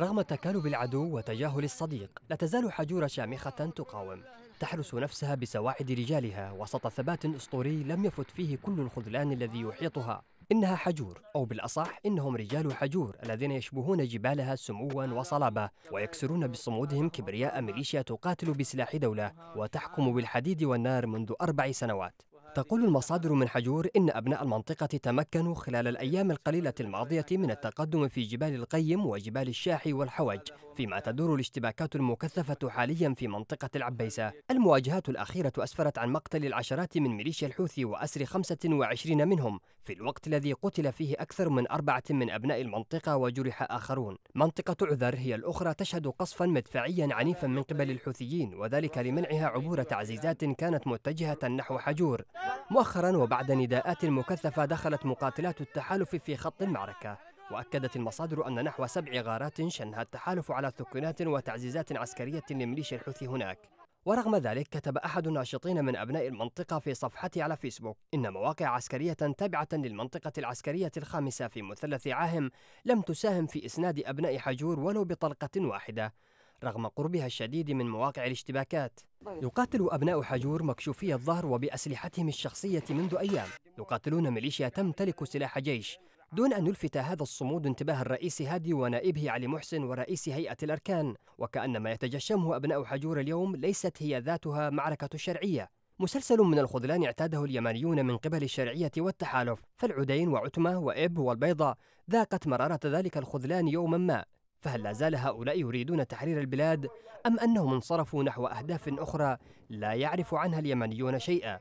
رغم تكالب العدو وتجاهل الصديق لا تزال حجورة شامخة تقاوم تحرس نفسها بسواعد رجالها وسط ثبات أسطوري لم يفت فيه كل الخذلان الذي يحيطها إنها حجور أو بالأصح إنهم رجال حجور الذين يشبهون جبالها سموا وصلابة ويكسرون بصمودهم كبرياء ميليشيا تقاتل بسلاح دولة وتحكم بالحديد والنار منذ أربع سنوات تقول المصادر من حجور إن أبناء المنطقة تمكنوا خلال الأيام القليلة الماضية من التقدم في جبال القيم وجبال الشاحي والحوج فيما تدور الاشتباكات المكثفة حاليا في منطقة العبيسة المواجهات الأخيرة أسفرت عن مقتل العشرات من ميليشيا الحوثي وأسر 25 منهم في الوقت الذي قتل فيه أكثر من أربعة من أبناء المنطقة وجرح آخرون منطقة عذر هي الأخرى تشهد قصفا مدفعيا عنيفا من قبل الحوثيين وذلك لمنعها عبور تعزيزات كانت متجهة نحو حجور مؤخرا وبعد نداءات مكثفة دخلت مقاتلات التحالف في خط المعركة وأكدت المصادر أن نحو سبع غارات شنها التحالف على ثكنات وتعزيزات عسكرية لمليشي الحوثي هناك ورغم ذلك كتب أحد الناشطين من أبناء المنطقة في صفحته على فيسبوك إن مواقع عسكرية تابعة للمنطقة العسكرية الخامسة في مثلث عاهم لم تساهم في إسناد أبناء حجور ولو بطلقة واحدة رغم قربها الشديد من مواقع الاشتباكات طيب. يقاتل أبناء حجور مكشوفي الظهر وبأسلحتهم الشخصية منذ أيام يقاتلون ميليشيا تمتلك سلاح جيش دون أن يلفت هذا الصمود انتباه الرئيس هادي ونائبه علي محسن ورئيس هيئة الأركان وكأن ما يتجشمه أبناء حجور اليوم ليست هي ذاتها معركة شرعية مسلسل من الخذلان اعتاده اليمنيون من قبل الشرعية والتحالف فالعدين وعتمة وإب والبيضة ذاقت مرارة ذلك الخذلان يوما ما فهل لا زال هؤلاء يريدون تحرير البلاد أم أنهم انصرفوا نحو أهداف أخرى لا يعرف عنها اليمنيون شيئا